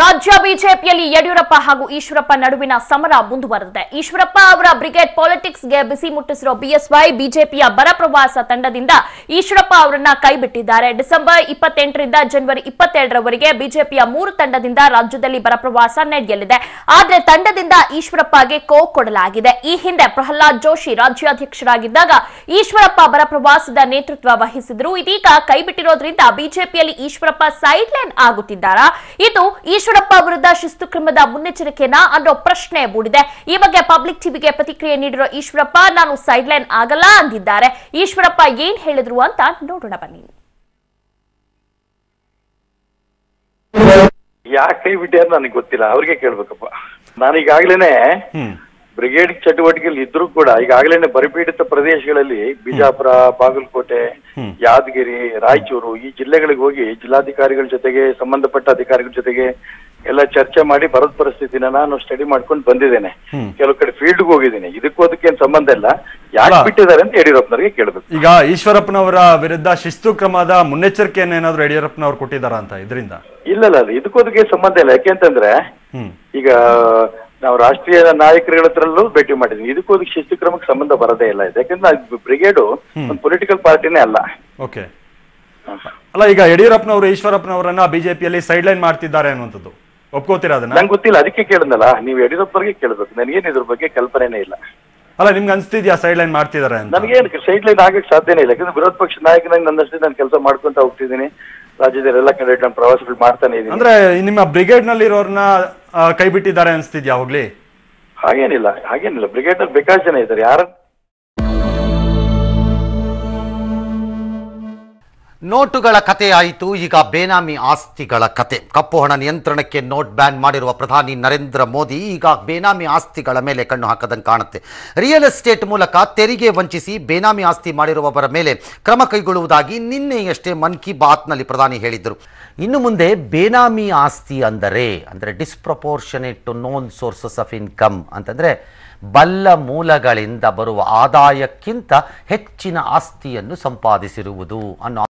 ರಾಜ್ಯ ಬಿಜೆಪಿಯಲ್ಲಿ ಯಡಿಯೂರಪ್ಪ ಹಾಗೂ ಈಶ್ವರಪ್ಪ ನಡುವಿನ ಸಮರ ಮುಂದುವರೆದಿದೆ ಈಶ್ವರಪ್ಪ ಅವರ ಬ್ರಿಗೇಡ್ ಪಾಲಿಟಿಕ್ಸ್ಗೆ ಬಿಸಿ ಮುಟ್ಟಿಸಿರುವ ಬಿಎಸ್ವೈ ಬಿಜೆಪಿಯ ಬರ ಪ್ರವಾಸ ತಂಡದಿಂದ ಈಶ್ವರಪ್ಪ ಅವರನ್ನ ಕೈಬಿಟ್ಟಿದ್ದಾರೆ ಡಿಸೆಂಬರ್ ಇಪ್ಪತ್ತೆಂಟರಿಂದ ಜನವರಿ ಇಪ್ಪತ್ತೆರಡರವರೆಗೆ ಬಿಜೆಪಿಯ ಮೂರು ತಂಡದಿಂದ ರಾಜ್ಯದಲ್ಲಿ ಬರ ಪ್ರವಾಸ ನಡೆಯಲಿದೆ ಆದರೆ ತಂಡದಿಂದ ಈಶ್ವರಪ್ಪಗೆ ಕೋ ಕೊಡಲಾಗಿದೆ ಈ ಹಿಂದೆ ಪ್ರಹ್ಲಾದ್ ಜೋಶಿ ರಾಜ್ಯಾಧ್ಯಕ್ಷರಾಗಿದ್ದಾಗ ಈಶ್ವರಪ್ಪ ಬರ ಪ್ರವಾಸದ ನೇತೃತ್ವ ವಹಿಸಿದ್ರು ಇದೀಗ ಕೈಬಿಟ್ಟಿರೋದ್ರಿಂದ ಬಿಜೆಪಿಯಲ್ಲಿ ಈಶ್ವರಪ್ಪ ಸೈಡ್ ಲೈನ್ ಆಗುತ್ತಿದ್ದಾರಾ ಇದು ಈಶ್ವರಪ್ಪ ವಿರುದ್ಧ ಶಿಸ್ತು ಕ್ರಮದ ಮುನ್ನೆಚ್ಚರಿಕೆನಾ ಅನ್ನೋ ಪ್ರಶ್ನೆ ಮೂಡಿದೆ ಈ ಬಗ್ಗೆ ಪಬ್ಲಿಕ್ ಟಿವಿಗೆ ಪ್ರತಿಕ್ರಿಯೆ ನೀಡಿರೋ ಈಶ್ವರಪ್ಪ ನಾನು ಸೈಡ್ ಲೈನ್ ಆಗಲ್ಲ ಅಂದಿದ್ದಾರೆ ಈಶ್ವರಪ್ಪ ಏನ್ ಹೇಳಿದ್ರು ಅಂತ ನೋಡೋಣ ಬನ್ನಿ ಯಾಕೆ ಬಿಟ್ಟೆ ನನಗೆ ಗೊತ್ತಿಲ್ಲ ಅವ್ರಿಗೆ ಕೇಳ್ಬೇಕಪ್ಪ ನಾನೀಗಾಗ್ಲೇನೆ ಬ್ರಿಗೇಡ್ ಚಟುವಟಿಕೆಯಲ್ಲಿ ಇದ್ರೂ ಕೂಡ ಈಗಾಗಲೇ ಬರಪೀಡಿತ ಪ್ರದೇಶಗಳಲ್ಲಿ ಬಿಜಾಪುರ ಬಾಗಲಕೋಟೆ ಯಾದಗಿರಿ ರಾಯಚೂರು ಈ ಜಿಲ್ಲೆಗಳಿಗೆ ಹೋಗಿ ಜಿಲ್ಲಾಧಿಕಾರಿಗಳ ಜೊತೆಗೆ ಸಂಬಂಧಪಟ್ಟ ಅಧಿಕಾರಿಗಳ ಜೊತೆಗೆ ಎಲ್ಲ ಚರ್ಚೆ ಮಾಡಿ ಬರದ ಪರಿಸ್ಥಿತಿನ ನಾನು ಸ್ಟಡಿ ಮಾಡ್ಕೊಂಡು ಬಂದಿದ್ದೇನೆ ಕೆಲವು ಕಡೆ ಫೀಲ್ಡ್ಗೆ ಹೋಗಿದ್ದೀನಿ ಇದಕ್ಕೂ ಅದಕ್ಕೇನು ಸಂಬಂಧ ಇಲ್ಲ ಯಾಕೆ ಬಿಟ್ಟಿದ್ದಾರೆ ಅಂತ ಯಡಿಯೂರಪ್ಪನವರಿಗೆ ಕೇಳಬೇಕು ಈಗ ಈಶ್ವರಪ್ಪನವರ ವಿರುದ್ಧ ಶಿಸ್ತು ಕ್ರಮದ ಮುನ್ನೆಚ್ಚರಿಕೆಯನ್ನು ಏನಾದ್ರು ಯಡಿಯೂರಪ್ಪನವ್ರು ಕೊಟ್ಟಿದ್ದಾರಾ ಅಂತ ಇದರಿಂದ ಇಲ್ಲ ಇಲ್ಲ ಅದಕ್ಕೆ ಸಂಬಂಧ ಇಲ್ಲ ಯಾಕೆಂತಂದ್ರೆ ಈಗ ನಾವು ರಾಷ್ಟ್ರೀಯ ನಾಯಕರುಗಳ ಹತ್ರಲ್ಲೂ ಭೇಟಿ ಮಾಡಿದ್ವಿ ಇದಕ್ಕೂ ಅದಕ್ಕೆ ಶಿಸ್ತು ಕ್ರಮಕ್ಕೆ ಸಂಬಂಧ ಬರದೇ ಇಲ್ಲ ಇದೆ ಯಾಕಂದ್ರೆ ಬ್ರಿಗೇಡು ಒಂದು ಪೊಲಿಟಿಕಲ್ ಪಾರ್ಟಿನೇ ಅಲ್ಲ ಓಕೆ ಅಲ್ಲ ಈಗ ಯಡಿಯೂರಪ್ಪನವರು ಈಶ್ವರಪ್ಪನವರನ್ನ ಬಿಜೆಪಿಯಲ್ಲಿ ಸೈಡ್ ಲೈನ್ ಮಾಡ್ತಿದ್ದಾರೆ ಅನ್ನುವಂಥದ್ದು ಒಪ್ಕೋತೀರಾ ಅದನ್ನ ನಂಗೆ ಗೊತ್ತಿಲ್ಲ ಅದಕ್ಕೆ ಕೇಳಿದ್ನಲ್ಲ ನೀವು ಯಡಿಯೂರಪ್ಪರಿಗೆ ಕೇಳಬೇಕು ನನಗೇನು ಇದ್ರ ಬಗ್ಗೆ ಕಲ್ಪನೆನೇ ಇಲ್ಲ ಅಲ್ಲ ನಿಮ್ಗೆ ಅನಿಸ್ತಿದ್ಯಾ ಸೈಡ್ ಲೈನ್ ಮಾಡ್ತಿದ್ದಾರೆ ನನಗೇನು ಸೈಡ್ ಲೈನ್ ಆಗಕ್ಕೆ ಸಾಧ್ಯನೇ ಇಲ್ಲ ಯಾಕಂದ್ರೆ ವಿರೋಧ ಪಕ್ಷ ನಾಯಕನಾಗಿ ನನ್ನಷ್ಟೇ ನಾನು ಕೆಲಸ ಮಾಡ್ಕೊಂತ ಹೋಗ್ತಿದ್ದೀನಿ ರಾಜ್ಯದಲ್ಲಿ ಎಲ್ಲ ಕಡೆ ನಾನು ಪ್ರವಾಸಗಳು ಮಾಡ್ತಾನೆ ಇದ್ದೀನಿ ಅಂದ್ರೆ ನಿಮ್ಮ ಬ್ರಿಗೇಡ್ ನಲ್ಲಿ ಕೈ ಬಿಟ್ಟಿದ್ದಾರೆ ಅನಿಸ್ತಿದ್ಯಾ ಹೋಗ್ಲಿ ಹಾಗೇನಿಲ್ಲ ಹಾಗೇನಿಲ್ಲ ಬ್ರಿಗೇಡ್ ಬೇಕಾದ ಜನ ಇದ್ದಾರೆ ಯಾರ ನೋಟುಗಳ ಕಥೆಯಾಯಿತು ಈಗ ಬೇನಾಮಿ ಆಸ್ತಿಗಳ ಕತೆ ಕಪ್ಪು ಹಣ ನಿಯಂತ್ರಣಕ್ಕೆ ನೋಟ್ ಬ್ಯಾನ್ ಮಾಡಿರುವ ಪ್ರಧಾನಿ ನರೇಂದ್ರ ಮೋದಿ ಈಗ ಬೇನಾಮಿ ಆಸ್ತಿಗಳ ಮೇಲೆ ಕಣ್ಣು ಹಾಕದಂಗೆ ಕಾಣುತ್ತೆ ರಿಯಲ್ ಎಸ್ಟೇಟ್ ಮೂಲಕ ತೆರಿಗೆ ವಂಚಿಸಿ ಬೇನಾಮಿ ಆಸ್ತಿ ಮಾಡಿರುವವರ ಮೇಲೆ ಕ್ರಮ ಕೈಗೊಳ್ಳುವುದಾಗಿ ನಿನ್ನೆಯಷ್ಟೇ ಮನ್ ಕಿ ಬಾತ್ನಲ್ಲಿ ಪ್ರಧಾನಿ ಹೇಳಿದ್ದರು ಇನ್ನು ಮುಂದೆ ಬೇನಾಮಿ ಆಸ್ತಿ ಅಂದರೆ ಅಂದರೆ disproportionate to known sources of income ಅಂತಂದರೆ ಬಲ್ಲ ಮೂಲಗಳಿಂದ ಬರುವ ಆದಾಯಕ್ಕಿಂತ ಹೆಚ್ಚಿನ ಆಸ್ತಿಯನ್ನು ಸಂಪಾದಿಸಿರುವುದು ಅನ್ನೋ